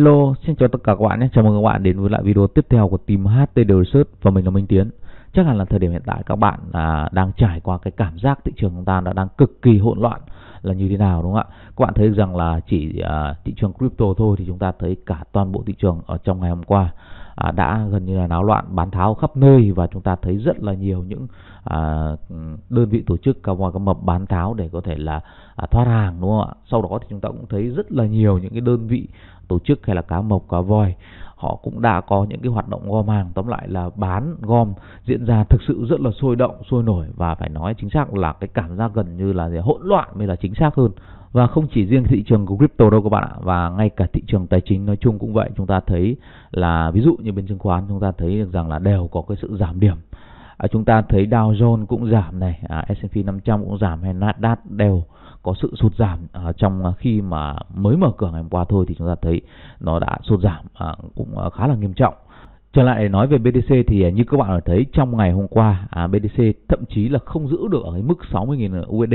Hello, xin chào tất cả các bạn nhé. Chào mừng các bạn đến với lại video tiếp theo của team HTD Research và mình là Minh Tiến. Chắc hẳn là thời điểm hiện tại các bạn à, đang trải qua cái cảm giác thị trường chúng ta đã đang cực kỳ hỗn loạn là như thế nào đúng không ạ các bạn thấy rằng là chỉ à, thị trường crypto thôi thì chúng ta thấy cả toàn bộ thị trường ở trong ngày hôm qua à, đã gần như là náo loạn bán tháo khắp nơi và chúng ta thấy rất là nhiều những à, đơn vị tổ chức cao ngoài các mập bán tháo để có thể là à, thoát hàng đúng không ạ sau đó thì chúng ta cũng thấy rất là nhiều những cái đơn vị tổ chức hay là cá mộc cá voi họ cũng đã có những cái hoạt động gom hàng tóm lại là bán gom diễn ra thực sự rất là sôi động sôi nổi và phải nói chính xác là cái cảm giác gần như là hỗn loạn mới là chính xác hơn và không chỉ riêng thị trường của crypto đâu các bạn ạ và ngay cả thị trường tài chính nói chung cũng vậy chúng ta thấy là ví dụ như bên chứng khoán chúng ta thấy được rằng là đều có cái sự giảm điểm à, chúng ta thấy Dow Jones cũng giảm này à, S&P 500 cũng giảm hay Nasdaq đều có sự sụt giảm à, trong à, khi mà mới mở cửa ngày hôm qua thôi thì chúng ta thấy nó đã sụt giảm à, cũng à, khá là nghiêm trọng Trở lại nói về BTC thì à, như các bạn đã thấy trong ngày hôm qua BTC thậm chí là không giữ được ở cái mức 60.000 USD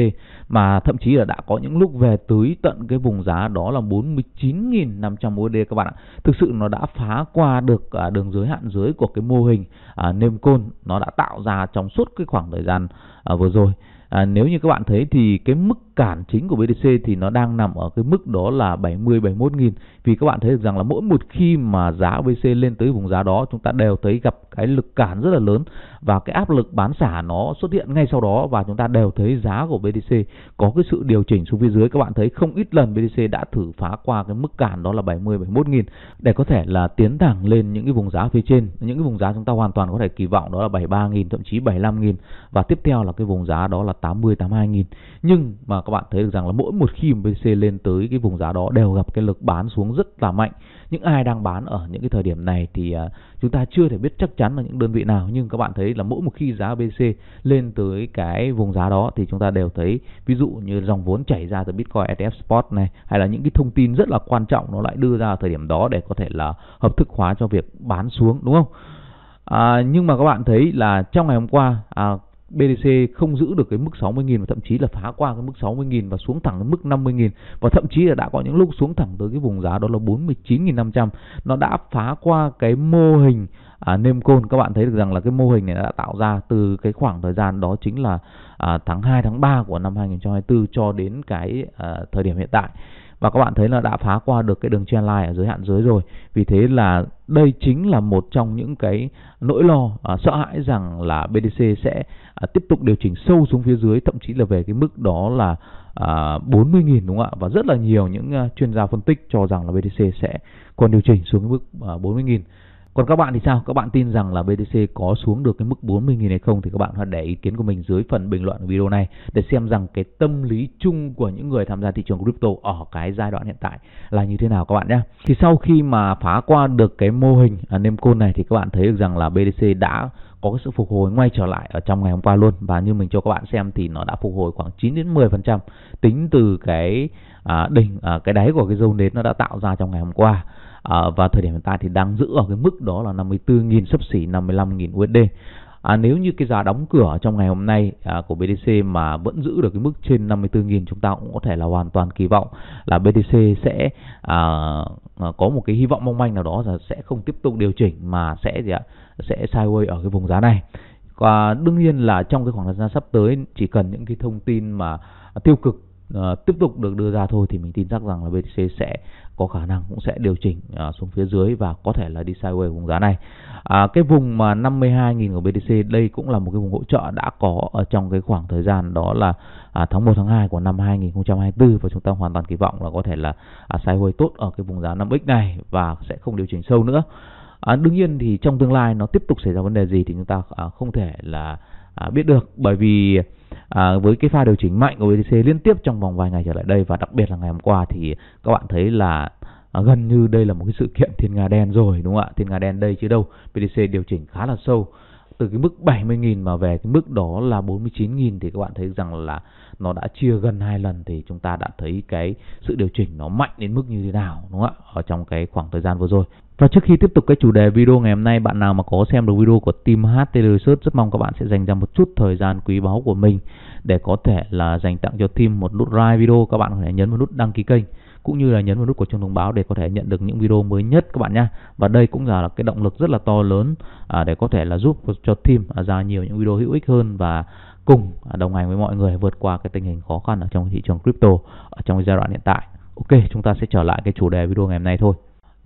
mà thậm chí là đã có những lúc về tới tận cái vùng giá đó là 49.500 USD các bạn ạ. Thực sự nó đã phá qua được đường giới hạn dưới của cái mô hình à, côn nó đã tạo ra trong suốt cái khoảng thời gian vừa rồi. nếu như các bạn thấy thì cái mức cản chính của BTC thì nó đang nằm ở cái mức đó là 70 71 nghìn vì các bạn thấy được rằng là mỗi một khi mà giá BTC lên tới vùng giá đó chúng ta đều thấy gặp cái lực cản rất là lớn và cái áp lực bán xả nó xuất hiện ngay sau đó và chúng ta đều thấy giá của BTC có cái sự điều chỉnh xuống phía dưới các bạn thấy không ít lần BTC đã thử phá qua cái mức cản đó là 70 71 nghìn để có thể là tiến thẳng lên những cái vùng giá phía trên những cái vùng giá chúng ta hoàn toàn có thể kỳ vọng đó là 73 nghìn thậm chí 75 nghìn và tiếp theo là cái vùng giá đó là 80 82 nghìn nhưng mà các bạn thấy được rằng là mỗi một khi mà BTC lên tới cái vùng giá đó đều gặp cái lực bán xuống rất là mạnh. Những ai đang bán ở những cái thời điểm này thì à, chúng ta chưa thể biết chắc chắn là những đơn vị nào nhưng các bạn thấy là mỗi một khi giá BTC lên tới cái vùng giá đó thì chúng ta đều thấy ví dụ như dòng vốn chảy ra từ Bitcoin ETF spot này hay là những cái thông tin rất là quan trọng nó lại đưa ra ở thời điểm đó để có thể là hợp thức hóa cho việc bán xuống đúng không? À, nhưng mà các bạn thấy là trong ngày hôm qua à, BDC không giữ được cái mức 60.000 và thậm chí là phá qua cái mức 60.000 và xuống thẳng đến mức 50.000 và thậm chí là đã có những lúc xuống thẳng tới cái vùng giá đó là 49.500 nó đã phá qua cái mô hình à, nêm côn các bạn thấy được rằng là cái mô hình này đã tạo ra từ cái khoảng thời gian đó chính là à, tháng 2 tháng 3 của năm 2024 cho đến cái à, thời điểm hiện tại và các bạn thấy là đã phá qua được cái đường trendline ở giới hạn dưới rồi vì thế là đây chính là một trong những cái nỗi lo à, sợ hãi rằng là BDC sẽ à, tiếp tục điều chỉnh sâu xuống phía dưới thậm chí là về cái mức đó là à, 40.000 đúng không ạ và rất là nhiều những uh, chuyên gia phân tích cho rằng là BDC sẽ còn điều chỉnh xuống cái mức uh, à, 40.000 còn các bạn thì sao? Các bạn tin rằng là BTC có xuống được cái mức 40.000 hay không thì các bạn hãy để ý kiến của mình dưới phần bình luận của video này để xem rằng cái tâm lý chung của những người tham gia thị trường crypto ở cái giai đoạn hiện tại là như thế nào các bạn nhé. Thì sau khi mà phá qua được cái mô hình à, Nemcon này thì các bạn thấy được rằng là BTC đã có cái sự phục hồi ngay trở lại ở trong ngày hôm qua luôn và như mình cho các bạn xem thì nó đã phục hồi khoảng 9 đến 10% tính từ cái à, đỉnh à, cái đáy của cái dâu nến nó đã tạo ra trong ngày hôm qua à, và thời điểm hiện tại thì đang giữ ở cái mức đó là 54.000 sấp xỉ 55.000 USD à, nếu như cái giá đóng cửa trong ngày hôm nay à, của BTC mà vẫn giữ được cái mức trên 54.000 chúng ta cũng có thể là hoàn toàn kỳ vọng là BTC sẽ à, à, có một cái hy vọng mong manh nào đó là sẽ không tiếp tục điều chỉnh mà sẽ gì ạ sẽ sideways ở cái vùng giá này và đương nhiên là trong cái khoảng thời gian sắp tới chỉ cần những cái thông tin mà tiêu cực Ờ, tiếp tục được đưa ra thôi thì mình tin chắc rằng là BTC sẽ có khả năng cũng sẽ điều chỉnh uh, xuống phía dưới và có thể là đi sideways vùng giá này. À, cái vùng mà 52.000 của BTC đây cũng là một cái vùng hỗ trợ đã có ở trong cái khoảng thời gian đó là à, tháng 1 tháng 2 của năm 2024 và chúng ta hoàn toàn kỳ vọng là có thể là à, sideways tốt ở cái vùng giá 5x này và sẽ không điều chỉnh sâu nữa. À, đương nhiên thì trong tương lai nó tiếp tục xảy ra vấn đề gì thì chúng ta à, không thể là à, biết được bởi vì à, với cái pha điều chỉnh mạnh của BTC liên tiếp trong vòng vài ngày trở lại đây và đặc biệt là ngày hôm qua thì các bạn thấy là à, gần như đây là một cái sự kiện thiên nga đen rồi đúng không ạ thiên nga đen đây chứ đâu BTC điều chỉnh khá là sâu từ cái mức 70.000 mà về cái mức đó là 49.000 thì các bạn thấy rằng là nó đã chia gần hai lần thì chúng ta đã thấy cái sự điều chỉnh nó mạnh đến mức như thế nào đúng không ạ ở trong cái khoảng thời gian vừa rồi và trước khi tiếp tục cái chủ đề video ngày hôm nay, bạn nào mà có xem được video của team HTL Search rất mong các bạn sẽ dành ra một chút thời gian quý báu của mình để có thể là dành tặng cho team một nút like video, các bạn có thể nhấn vào nút đăng ký kênh cũng như là nhấn vào nút của chuông thông báo để có thể nhận được những video mới nhất các bạn nhé. Và đây cũng là cái động lực rất là to lớn à, để có thể là giúp cho team à, ra nhiều những video hữu ích hơn và cùng à, đồng hành với mọi người vượt qua cái tình hình khó khăn ở trong thị trường crypto ở trong giai đoạn hiện tại. Ok, chúng ta sẽ trở lại cái chủ đề video ngày hôm nay thôi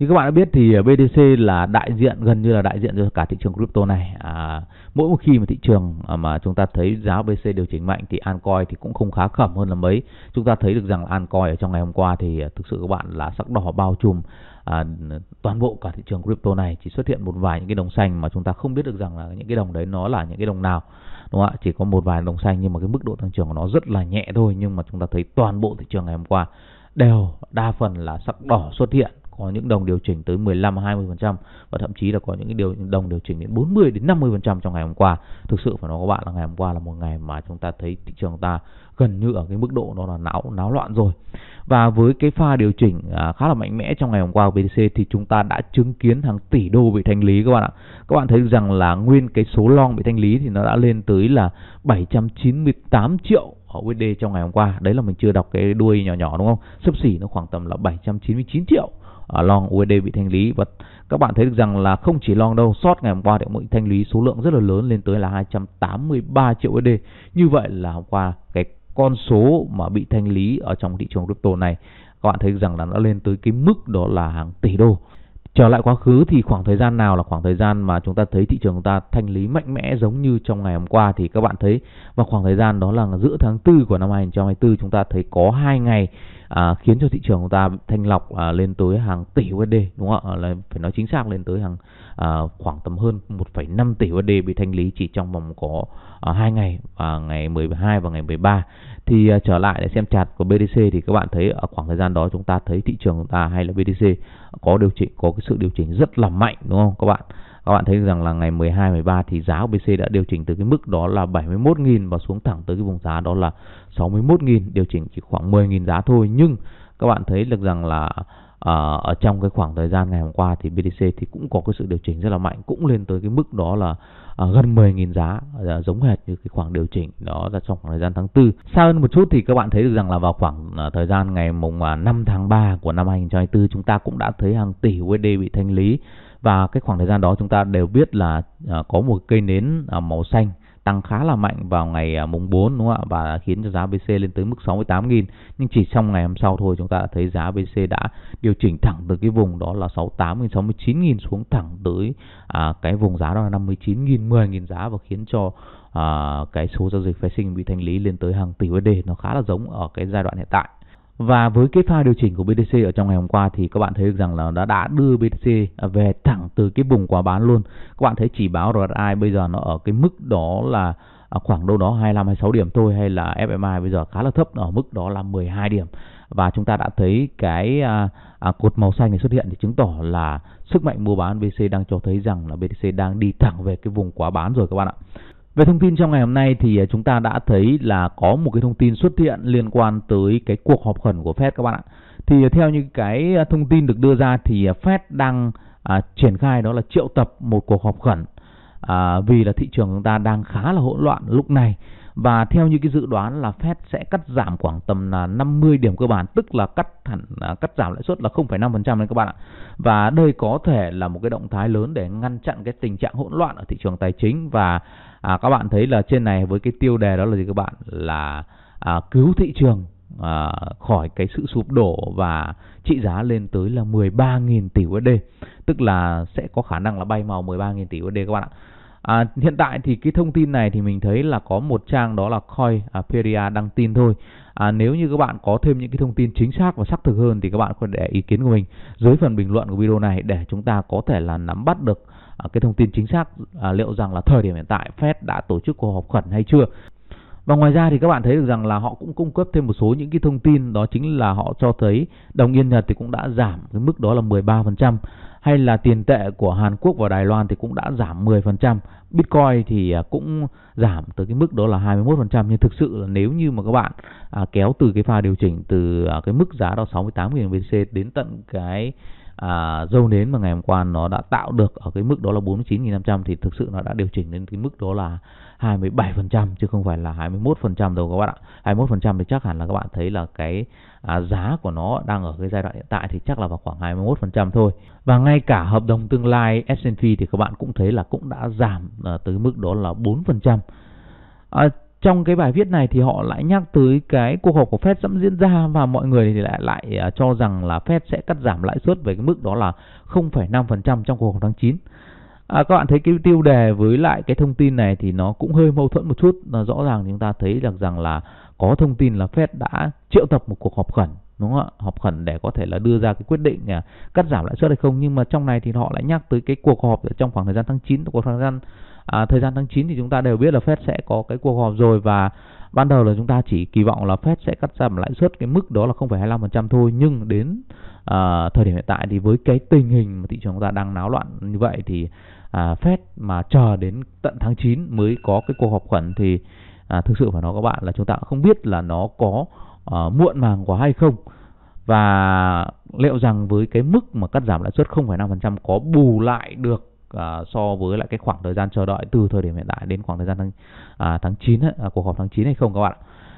như các bạn đã biết thì ờ, BTC là đại diện gần như là đại diện cho cả thị trường crypto này. À, mỗi một khi mà thị trường ờ, mà chúng ta thấy giá BTC điều chỉnh mạnh thì altcoin thì cũng không khá khẩm hơn là mấy. Chúng ta thấy được rằng altcoin ở trong ngày hôm qua thì ờ, thực sự các bạn là sắc đỏ bao trùm à, toàn bộ cả thị trường crypto này chỉ xuất hiện một vài những cái đồng xanh mà chúng ta không biết được rằng là những cái đồng đấy nó là những cái đồng nào đúng không ạ chỉ có một vài đồng xanh nhưng mà cái mức độ tăng trưởng của nó rất là nhẹ thôi nhưng mà chúng ta thấy toàn bộ thị trường ngày hôm qua đều đa phần là sắc đỏ xuất hiện có những đồng điều chỉnh tới 15 20% và thậm chí là có những cái điều đồng điều chỉnh đến 40 đến 50% trong ngày hôm qua. Thực sự phải nói các bạn là ngày hôm qua là một ngày mà chúng ta thấy thị trường ta gần như ở cái mức độ nó là náo náo loạn rồi. Và với cái pha điều chỉnh à, khá là mạnh mẽ trong ngày hôm qua BTC thì chúng ta đã chứng kiến hàng tỷ đô bị thanh lý các bạn ạ. Các bạn thấy rằng là nguyên cái số long bị thanh lý thì nó đã lên tới là 798 triệu ở USD trong ngày hôm qua. Đấy là mình chưa đọc cái đuôi nhỏ nhỏ đúng không? Sấp xỉ nó khoảng tầm là 799 triệu uh, long USD bị thanh lý và các bạn thấy được rằng là không chỉ long đâu, short ngày hôm qua thì cũng bị thanh lý số lượng rất là lớn lên tới là 283 triệu USD. Như vậy là hôm qua cái con số mà bị thanh lý ở trong thị trường crypto này các bạn thấy rằng là nó lên tới cái mức đó là hàng tỷ đô trở lại quá khứ thì khoảng thời gian nào là khoảng thời gian mà chúng ta thấy thị trường chúng ta thanh lý mạnh mẽ giống như trong ngày hôm qua thì các bạn thấy vào khoảng thời gian đó là giữa tháng 4 của năm 2024 chúng ta thấy có hai ngày à, khiến cho thị trường chúng ta thanh lọc à, lên tới hàng tỷ USD đúng không ạ là phải nói chính xác lên tới hàng à, khoảng tầm hơn 1,5 tỷ USD bị thanh lý chỉ trong vòng có à, ngày à, và ngày 12 và ngày 13 thì à, trở lại để xem chặt của BTC thì các bạn thấy ở khoảng thời gian đó chúng ta thấy thị trường ta hay là BTC có điều chỉnh có cái sự điều chỉnh rất là mạnh đúng không các bạn các bạn thấy rằng là ngày 12 13 thì giá của BC đã điều chỉnh từ cái mức đó là 71.000 và xuống thẳng tới cái vùng giá đó là 61.000 điều chỉnh chỉ khoảng 10.000 giá thôi nhưng các bạn thấy được rằng là à, ở trong cái khoảng thời gian ngày hôm qua thì BTC thì cũng có cái sự điều chỉnh rất là mạnh cũng lên tới cái mức đó là Ờ, gần 10.000 giá ờ, giống hệt như cái khoảng điều chỉnh đó là trong khoảng thời gian tháng 4. Xa hơn một chút thì các bạn thấy được rằng là vào khoảng ờ, thời gian ngày mùng 5 à, tháng 3 của năm 2024 chúng ta cũng đã thấy hàng tỷ USD bị thanh lý và cái khoảng thời gian đó chúng ta đều biết là có một cây nến màu xanh tăng khá là mạnh vào ngày à, mùng 4 đúng không ạ và khiến cho giá BC lên tới mức 68.000 nhưng chỉ trong ngày hôm sau thôi chúng ta đã thấy giá BC đã điều chỉnh thẳng từ cái vùng đó là 68 69.000 xuống thẳng tới à, cái vùng giá đó là 59.000 10.000 giá và khiến cho à, cái số giao dịch phái sinh bị thanh lý lên tới hàng tỷ USD nó khá là giống ở cái giai đoạn hiện tại và với cái pha điều chỉnh của BTC ở trong ngày hôm qua thì các bạn thấy được rằng là đã đã đưa BTC về thẳng từ cái vùng quá bán luôn. Các bạn thấy chỉ báo RSI bây giờ nó ở cái mức đó là à, khoảng đâu đó 25 26 điểm thôi hay là FMI bây giờ khá là thấp ở mức đó là 12 điểm. Và chúng ta đã thấy cái à, à, cột màu xanh này xuất hiện thì chứng tỏ là sức mạnh mua bán BTC đang cho thấy rằng là BTC đang đi thẳng về cái vùng quá bán rồi các bạn ạ. Về thông tin trong ngày hôm nay thì à, chúng ta đã thấy là có một cái thông tin xuất hiện liên quan tới cái cuộc họp khẩn của Fed các bạn ạ. Thì theo như cái à, thông tin được đưa ra thì à, Fed đang à, triển khai đó là triệu tập một cuộc họp khẩn à, vì là thị trường chúng ta đang khá là hỗn loạn lúc này và theo như cái dự đoán là Fed sẽ cắt giảm khoảng tầm là 50 điểm cơ bản tức là cắt hẳn cắt giảm lãi suất là 0,5% đấy các bạn ạ. Và đây có thể là một cái động thái lớn để ngăn chặn cái tình trạng hỗn loạn ở thị trường tài chính và à, các bạn thấy là trên này với cái tiêu đề đó là gì các bạn là à, cứu thị trường à, khỏi cái sự sụp đổ và trị giá lên tới là 13.000 tỷ USD tức là sẽ có khả năng là bay màu 13.000 tỷ USD các bạn ạ À, hiện tại thì cái thông tin này thì mình thấy là có một trang đó là Coinpedia đăng tin thôi. À, nếu như các bạn có thêm những cái thông tin chính xác và xác thực hơn thì các bạn có để ý kiến của mình dưới phần bình luận của video này để chúng ta có thể là nắm bắt được Ờ, cái thông tin chính xác à, liệu rằng là thời điểm hiện tại Fed đã tổ chức cuộc họp khẩn hay chưa. Và ngoài ra thì các bạn thấy được rằng là họ cũng cung cấp thêm một số những cái thông tin đó chính là họ cho thấy đồng yên Nhật thì cũng đã giảm cái mức đó là 13% hay là tiền tệ của Hàn Quốc và Đài Loan thì cũng đã giảm 10%, Bitcoin thì à, cũng giảm tới cái mức đó là 21% nhưng thực sự là nếu như mà các bạn à, kéo từ cái pha điều chỉnh từ à, cái mức giá đó 68.000 BTC đến tận cái à, dâu nến mà ngày hôm qua nó đã tạo được ở cái mức đó là 49.500 thì thực sự nó đã điều chỉnh đến cái mức đó là 27% chứ không phải là 21% đâu các bạn ạ. 21% thì chắc hẳn là các bạn thấy là cái à, giá của nó đang ở cái giai đoạn hiện tại thì chắc là vào khoảng 21% thôi. Và ngay cả hợp đồng tương lai S&P thì các bạn cũng thấy là cũng đã giảm à, tới mức đó là 4%. À, trong cái bài viết này thì họ lại nhắc tới cái cuộc họp của Fed sắp diễn ra và mọi người thì lại lại à, cho rằng là Fed sẽ cắt giảm lãi suất về cái mức đó là 0,5% trong cuộc họp tháng 9. À, các bạn thấy cái tiêu đề với lại cái thông tin này thì nó cũng hơi mâu thuẫn một chút. À, rõ ràng chúng ta thấy được rằng là có thông tin là Fed đã triệu tập một cuộc họp khẩn đúng không ạ? Họp khẩn để có thể là đưa ra cái quyết định à, cắt giảm lãi suất hay không nhưng mà trong này thì họ lại nhắc tới cái cuộc họp trong khoảng thời gian tháng 9 cuộc thời gian à, thời gian tháng 9 thì chúng ta đều biết là Fed sẽ có cái cuộc họp rồi và ban đầu là chúng ta chỉ kỳ vọng là Fed sẽ cắt giảm lãi suất cái mức đó là 0,25% thôi nhưng đến à, thời điểm hiện tại thì với cái tình hình mà thị trường chúng ta đang náo loạn như vậy thì à, Fed mà chờ đến tận tháng 9 mới có cái cuộc họp khẩn thì à, thực sự phải nói các bạn là chúng ta không biết là nó có à, muộn màng quá hay không và liệu rằng với cái mức mà cắt giảm lãi suất 0,5% có bù lại được À, so với lại cái khoảng thời gian chờ đợi từ thời điểm hiện tại đến khoảng thời gian tháng à, tháng 9 ấy, à, cuộc họp tháng 9 hay không các bạn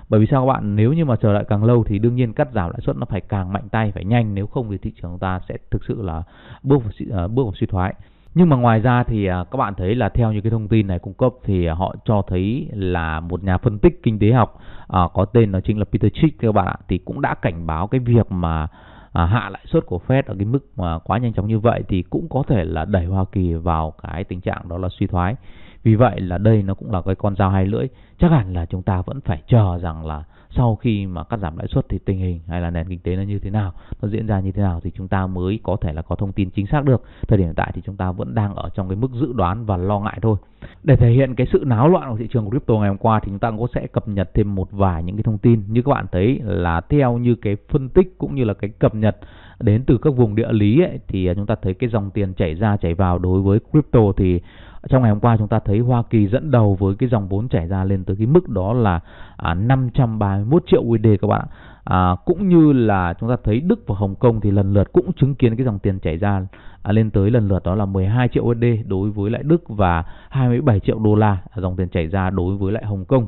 Bởi vì sao các bạn nếu như mà chờ đợi càng lâu thì đương nhiên cắt giảm lãi suất nó phải càng mạnh tay phải nhanh nếu không thì thị trường chúng ta sẽ thực sự là bước vào, à, bước vào suy thoái. Nhưng mà ngoài ra thì à, các bạn thấy là theo những cái thông tin này cung cấp thì họ cho thấy là một nhà phân tích kinh tế học à, có tên đó chính là Peter Chick các bạn ạ thì cũng đã cảnh báo cái việc mà À, hạ lãi suất của Fed ở cái mức mà quá nhanh chóng như vậy thì cũng có thể là đẩy Hoa Kỳ vào cái tình trạng đó là suy thoái vì vậy là đây nó cũng là cái con dao hai lưỡi. Chắc hẳn là chúng ta vẫn phải chờ rằng là sau khi mà cắt giảm lãi suất thì tình hình hay là nền kinh tế nó như thế nào, nó diễn ra như thế nào thì chúng ta mới có thể là có thông tin chính xác được. Thời điểm hiện tại thì chúng ta vẫn đang ở trong cái mức dự đoán và lo ngại thôi. Để thể hiện cái sự náo loạn của thị trường crypto ngày hôm qua thì chúng ta cũng sẽ cập nhật thêm một vài những cái thông tin như các bạn thấy là theo như cái phân tích cũng như là cái cập nhật đến từ các vùng địa lý ấy, thì chúng ta thấy cái dòng tiền chảy ra chảy vào đối với crypto thì trong ngày hôm qua chúng ta thấy Hoa Kỳ dẫn đầu với cái dòng vốn chảy ra lên tới cái mức đó là à, 531 triệu USD các bạn À, cũng như là chúng ta thấy Đức và Hồng Kông thì lần lượt cũng chứng kiến cái dòng tiền chảy ra à, lên tới lần lượt đó là 12 triệu USD đối với lại Đức và 27 triệu đô la dòng tiền chảy ra đối với lại Hồng Kông.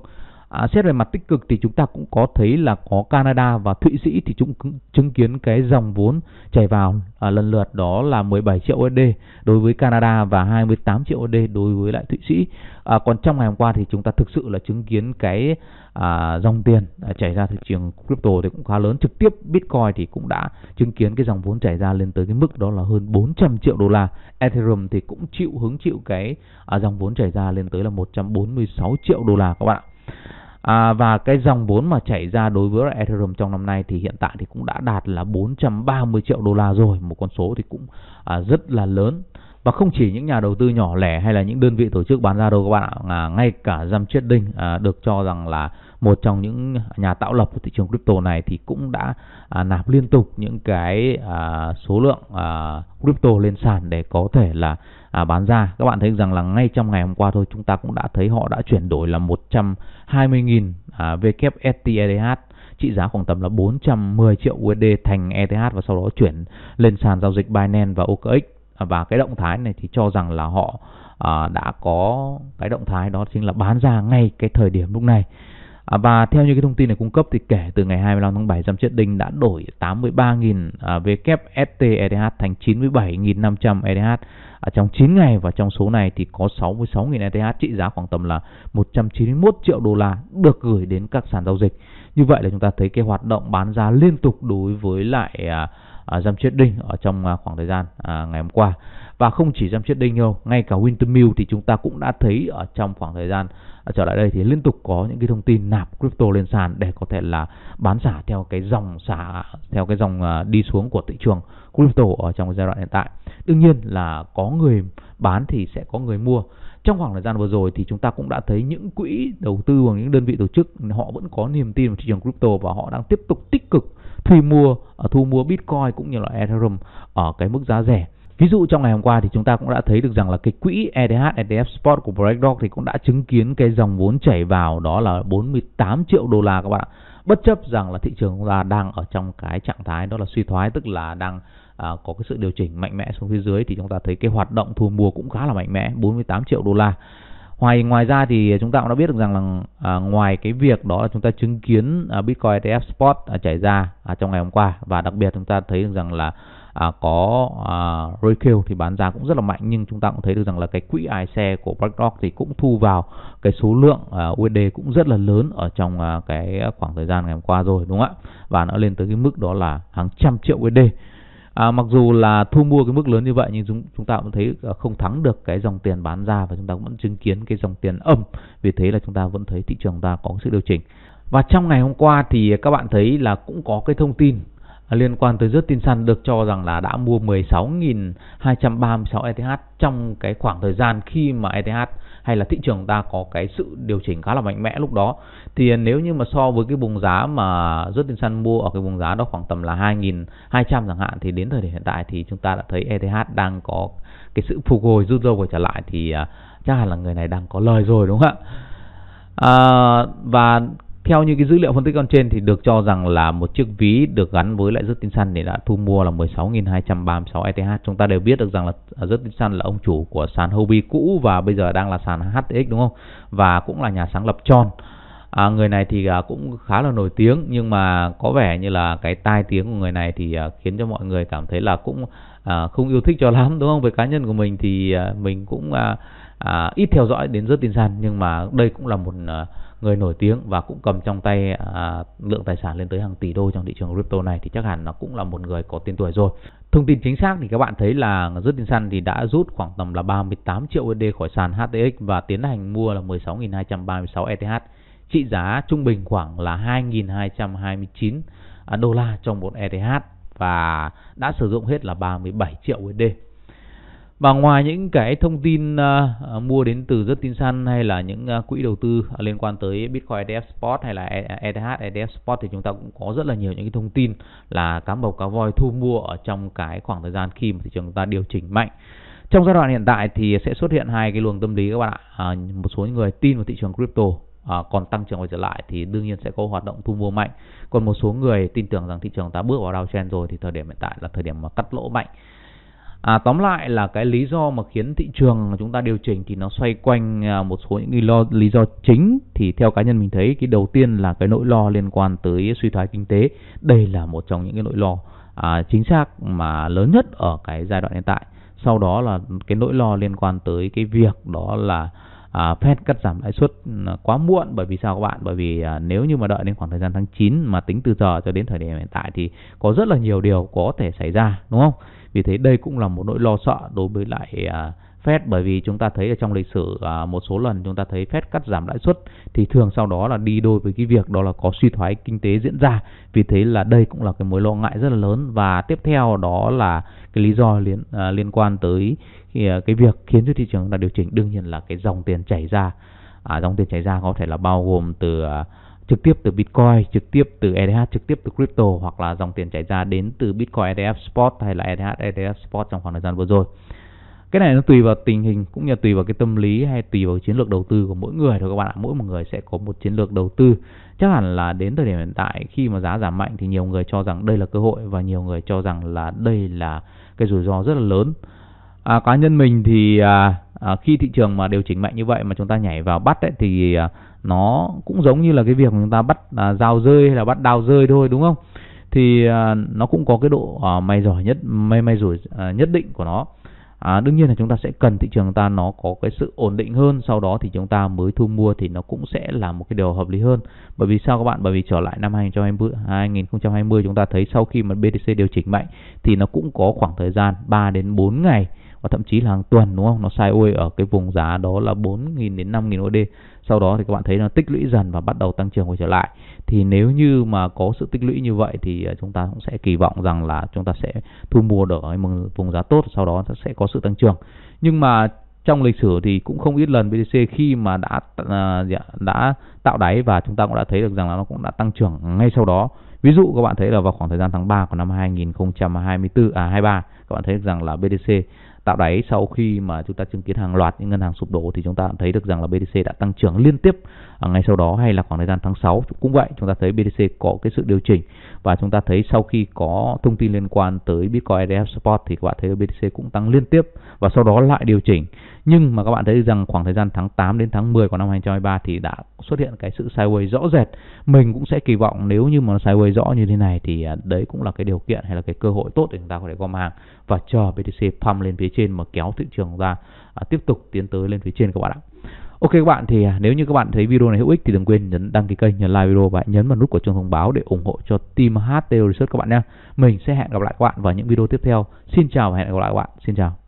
À, xét về mặt tích cực thì chúng ta cũng có thấy là có Canada và Thụy Sĩ thì chúng chứng kiến cái dòng vốn chảy vào à, lần lượt đó là 17 triệu USD đối với Canada và 28 triệu USD đối với lại Thụy Sĩ. À, còn trong ngày hôm qua thì chúng ta thực sự là chứng kiến cái à, dòng tiền à, chảy ra thị trường crypto thì cũng khá lớn. Trực tiếp Bitcoin thì cũng đã chứng kiến cái dòng vốn chảy ra lên tới cái mức đó là hơn 400 triệu đô la. Ethereum thì cũng chịu hứng chịu cái à, dòng vốn chảy ra lên tới là 146 triệu đô la các bạn ạ. À, và cái dòng vốn mà chảy ra đối với Ethereum trong năm nay thì hiện tại thì cũng đã đạt là 430 triệu đô la rồi, một con số thì cũng à, rất là lớn. Và không chỉ những nhà đầu tư nhỏ lẻ hay là những đơn vị tổ chức bán ra đâu các bạn ạ, à, ngay cả Jam Trading à, được cho rằng là một trong những à, nhà tạo lập của thị trường crypto này thì cũng đã à, nạp liên tục những cái à, số lượng à, crypto lên sàn để có thể là à, bán ra. Các bạn thấy rằng là ngay trong ngày hôm qua thôi chúng ta cũng đã thấy họ đã chuyển đổi là 120.000 à, WSTETH trị giá khoảng tầm là 410 triệu USD thành ETH và sau đó chuyển lên sàn giao dịch Binance và OKX và cái động thái này thì cho rằng là họ à, đã có cái động thái đó chính là bán ra ngay cái thời điểm lúc này À, và theo như cái thông tin này cung cấp thì kể từ ngày 25 tháng 7, Giam Chết Đinh đã đổi 83.000 à, WST e ETH thành 97.500 ETH à, trong 9 ngày và trong số này thì có 66.000 ETH trị giá khoảng tầm là 191 triệu đô la được gửi đến các sàn giao dịch. Như vậy là chúng ta thấy cái hoạt động bán ra liên tục đối với lại à, à, Giam Chiết Đinh ở trong à, khoảng thời gian à, ngày hôm qua và không chỉ Giam Chiết Đinh đâu ngay cả Wintermill thì chúng ta cũng đã thấy ở trong khoảng thời gian à, trở lại đây thì liên tục có những cái thông tin nạp crypto lên sàn để có thể là bán xả theo cái dòng xả theo cái dòng đi xuống của thị trường crypto ở trong giai đoạn hiện tại đương nhiên là có người bán thì sẽ có người mua trong khoảng thời gian vừa rồi thì chúng ta cũng đã thấy những quỹ đầu tư và những đơn vị tổ chức họ vẫn có niềm tin vào thị trường crypto và họ đang tiếp tục tích cực thu mua à, thu mua Bitcoin cũng như là Ethereum ở cái mức giá rẻ. Ví dụ trong ngày hôm qua thì chúng ta cũng đã thấy được rằng là cái quỹ ETH ETF Spot của BlackRock thì cũng đã chứng kiến cái dòng vốn chảy vào đó là 48 triệu đô la các bạn ạ. Bất chấp rằng là thị trường chúng ta đang ở trong cái trạng thái đó là suy thoái tức là đang à, có cái sự điều chỉnh mạnh mẽ xuống phía dưới thì chúng ta thấy cái hoạt động thu mua cũng khá là mạnh mẽ 48 triệu đô la Ngoài ngoài ra thì chúng ta cũng đã biết được rằng là à, ngoài cái việc đó là chúng ta chứng kiến à, Bitcoin ETF spot à, chảy ra à, trong ngày hôm qua và đặc biệt chúng ta thấy được rằng là à, có à, Royal thì bán ra cũng rất là mạnh nhưng chúng ta cũng thấy được rằng là cái quỹ ái xe của BlackRock thì cũng thu vào cái số lượng à, USD cũng rất là lớn ở trong à, cái khoảng thời gian ngày hôm qua rồi đúng không ạ? Và nó lên tới cái mức đó là hàng trăm triệu USD à, mặc dù là thu mua cái mức lớn như vậy nhưng chúng chúng ta vẫn thấy à, không thắng được cái dòng tiền bán ra và chúng ta vẫn chứng kiến cái dòng tiền âm vì thế là chúng ta vẫn thấy thị trường ta có sự điều chỉnh và trong ngày hôm qua thì các bạn thấy là cũng có cái thông tin à, liên quan tới rớt tin săn được cho rằng là đã mua 16.236 ETH trong cái khoảng thời gian khi mà ETH hay là thị trường ta có cái sự điều chỉnh khá là mạnh mẽ lúc đó thì nếu như mà so với cái vùng giá mà rất tiên săn mua ở cái vùng giá đó khoảng tầm là 2.200 chẳng hạn thì đến thời điểm hiện tại thì chúng ta đã thấy ETH đang có cái sự phục hồi rút dâu và trở lại thì à, chắc hẳn là người này đang có lời rồi đúng không ạ à, và theo như cái dữ liệu phân tích con trên thì được cho rằng là một chiếc ví được gắn với lại rất tín săn thì đã thu mua là 16.236 ETH. Chúng ta đều biết được rằng là rất à, tín săn là ông chủ của sàn Hobi cũ và bây giờ đang là sàn HTX đúng không? Và cũng là nhà sáng lập Tron. À, người này thì à, cũng khá là nổi tiếng nhưng mà có vẻ như là cái tai tiếng của người này thì à, khiến cho mọi người cảm thấy là cũng à, không yêu thích cho lắm đúng không? Với cá nhân của mình thì à, mình cũng à, à, ít theo dõi đến rất tin săn nhưng mà đây cũng là một à, người nổi tiếng và cũng cầm trong tay à, lượng tài sản lên tới hàng tỷ đô trong thị trường crypto này thì chắc hẳn nó cũng là một người có tên tuổi rồi. Thông tin chính xác thì các bạn thấy là rút tin săn thì đã rút khoảng tầm là 38 triệu USD khỏi sàn HTX và tiến hành mua là 16.236 ETH trị giá trung bình khoảng là 2.229 à, đô la trong một ETH và đã sử dụng hết là 37 triệu USD. Và ngoài những cái thông tin uh, mua đến từ rất tin săn hay là những uh, quỹ đầu tư liên quan tới Bitcoin ETF Spot hay là ETH e ETF Spot thì chúng ta cũng có rất là nhiều những cái thông tin là cá mập cá voi thu mua ở trong cái khoảng thời gian khi mà thị trường chúng ta điều chỉnh mạnh. Trong giai đoạn hiện tại thì sẽ xuất hiện hai cái luồng tâm lý các bạn ạ. À, một số người tin vào thị trường crypto à, còn tăng trưởng quay trở lại thì đương nhiên sẽ có hoạt động thu mua mạnh còn một số người tin tưởng rằng thị trường ta bước vào downtrend rồi thì thời điểm hiện tại là thời điểm mà cắt lỗ mạnh À, tóm lại là cái lý do mà khiến thị trường chúng ta điều chỉnh thì nó xoay quanh à, một số những cái lo, lý do chính thì theo cá nhân mình thấy cái đầu tiên là cái nỗi lo liên quan tới suy thoái kinh tế đây là một trong những cái nỗi lo à, chính xác mà lớn nhất ở cái giai đoạn hiện tại sau đó là cái nỗi lo liên quan tới cái việc đó là à, Fed cắt giảm lãi suất à, quá muộn bởi vì sao các bạn bởi vì à, nếu như mà đợi đến khoảng thời gian tháng 9 mà tính từ giờ cho đến thời điểm hiện tại thì có rất là nhiều điều có thể xảy ra đúng không vì thế đây cũng là một nỗi lo sợ đối với lại à, Fed bởi vì chúng ta thấy ở trong lịch sử à, một số lần chúng ta thấy Fed cắt giảm lãi suất thì thường sau đó là đi đôi với cái việc đó là có suy thoái kinh tế diễn ra. Vì thế là đây cũng là cái mối lo ngại rất là lớn và tiếp theo đó là cái lý do liên à, liên quan tới à, cái việc khiến cho thị trường là điều chỉnh đương nhiên là cái dòng tiền chảy ra. À, dòng tiền chảy ra có thể là bao gồm từ à, trực tiếp từ Bitcoin, trực tiếp từ ETH, trực tiếp từ crypto hoặc là dòng tiền chảy ra đến từ Bitcoin ETF spot hay là ETH ETF spot trong khoảng thời gian vừa rồi. Cái này nó tùy vào tình hình cũng như tùy vào cái tâm lý hay tùy vào chiến lược đầu tư của mỗi người thôi các bạn ạ. Mỗi một người sẽ có một chiến lược đầu tư. Chắc hẳn là đến thời điểm hiện tại khi mà giá giảm mạnh thì nhiều người cho rằng đây là cơ hội và nhiều người cho rằng là đây là cái rủi ro rất là lớn à, cá nhân mình thì à, à, khi thị trường mà điều chỉnh mạnh như vậy mà chúng ta nhảy vào bắt ấy, thì à, nó cũng giống như là cái việc chúng ta bắt à, dao rơi hay là bắt đào rơi thôi đúng không thì à, nó cũng có cái độ à, may giỏi nhất may may rủi à, nhất định của nó à, đương nhiên là chúng ta sẽ cần thị trường ta nó có cái sự ổn định hơn sau đó thì chúng ta mới thu mua thì nó cũng sẽ là một cái điều hợp lý hơn bởi vì sao các bạn bởi vì trở lại năm 2020 2020 chúng ta thấy sau khi mà BTC điều chỉnh mạnh thì nó cũng có khoảng thời gian 3 đến 4 ngày và thậm chí là hàng tuần đúng không nó sai ôi ở cái vùng giá đó là 4.000 đến 5.000 USD sau đó thì các bạn thấy nó tích lũy dần và bắt đầu tăng trưởng quay trở lại thì nếu như mà có sự tích lũy như vậy thì à, chúng ta cũng sẽ kỳ vọng rằng là chúng ta sẽ thu mua được ở vùng giá tốt sau đó sẽ có sự tăng trưởng nhưng mà trong lịch sử thì cũng không ít lần BTC khi mà đã à, dạ, đã tạo đáy và chúng ta cũng đã thấy được rằng là nó cũng đã tăng trưởng ngay sau đó. Ví dụ các bạn thấy là vào khoảng thời gian tháng 3 của năm 2024 à 23 các bạn thấy rằng là BTC tạo đáy sau khi mà chúng ta chứng kiến hàng loạt những ngân hàng sụp đổ thì chúng ta thấy được rằng là BTC đã tăng trưởng liên tiếp à, ngay sau đó hay là khoảng thời gian tháng 6 cũng vậy chúng ta thấy BTC có cái sự điều chỉnh và chúng ta thấy sau khi có thông tin liên quan tới Bitcoin ETF spot thì các bạn thấy BTC cũng tăng liên tiếp và sau đó lại điều chỉnh nhưng mà các bạn thấy rằng khoảng thời gian tháng 8 đến tháng 10 của năm 2023 thì đã xuất hiện cái sự sideways rõ rệt mình cũng sẽ kỳ vọng nếu như mà nó sideways rõ như thế này thì à, đấy cũng là cái điều kiện hay là cái cơ hội tốt để chúng ta có thể gom hàng và chờ BTC pump lên phía trên mà kéo thị trường ra à, tiếp tục tiến tới lên phía trên các bạn ạ Ok các bạn thì à, nếu như các bạn thấy video này hữu ích thì đừng quên nhấn đăng ký kênh, nhấn like video và nhấn vào nút của chuông thông báo để ủng hộ cho team HTO Research các bạn nhé. Mình sẽ hẹn gặp lại các bạn vào những video tiếp theo. Xin chào và hẹn gặp lại các bạn. Xin chào.